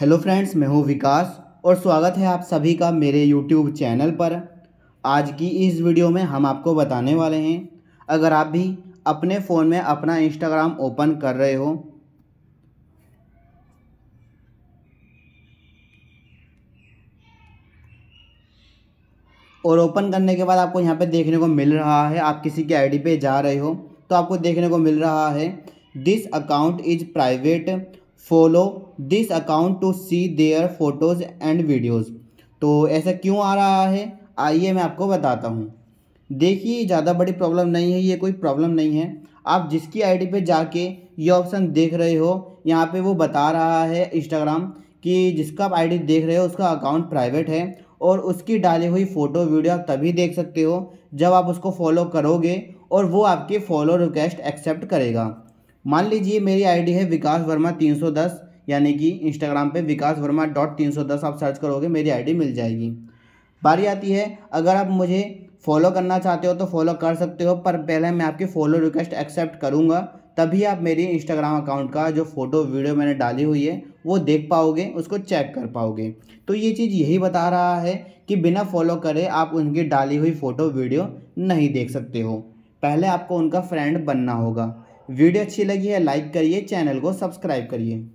hello friends मैं हूं विकास और स्वागत है आप सभी का मेरे यूट्यूब चैनल पर आज की इस वीडियो में हम आपको बताने वाले हैं अगर आप भी अपने फ़ोन में अपना इंस्टाग्राम ओपन कर रहे हो और ओपन करने के बाद आपको यहाँ पे देखने को मिल रहा है आप किसी की आईडी पे जा रहे हो तो आपको देखने को मिल रहा है this account is private follow this account to see their photos and videos तो ऐसा क्यों आ रहा है आइए मैं आपको बताता हूँ देखिए ज़्यादा बड़ी प्रॉब्लम नहीं है ये कोई प्रॉब्लम नहीं है आप जिसकी आईडी पे जाके ये ऑप्शन देख रहे हो यहाँ पे वो बता रहा है इंस्टाग्राम कि जिसका आप आईडी देख रहे हो उसका अकाउंट प्राइवेट है और उसकी डाली हुई फ़ोटो वीडियो आप तभी देख सकते हो जब आप उसको फॉलो करोगे और वो आपके फॉलो रिक्वेस्ट एक्सेप्ट करेगा मान लीजिए मेरी आईडी है विकास वर्मा 310 यानी कि इंस्टाग्राम पे विकास वर्मा डॉट तीन आप सर्च करोगे मेरी आईडी मिल जाएगी बारी आती है अगर आप मुझे फॉलो करना चाहते हो तो फॉलो कर सकते हो पर पहले मैं आपकी फ़ॉलो रिक्वेस्ट एक्सेप्ट करूँगा तभी आप मेरी इंस्टाग्राम अकाउंट का जो फ़ोटो वीडियो मैंने डाली हुई है वो देख पाओगे उसको चेक कर पाओगे तो ये चीज़ यही बता रहा है कि बिना फॉलो करे आप उनकी डाली हुई फ़ोटो वीडियो नहीं देख सकते हो पहले आपको उनका फ्रेंड बनना होगा वीडियो अच्छी लगी है लाइक करिए चैनल को सब्सक्राइब करिए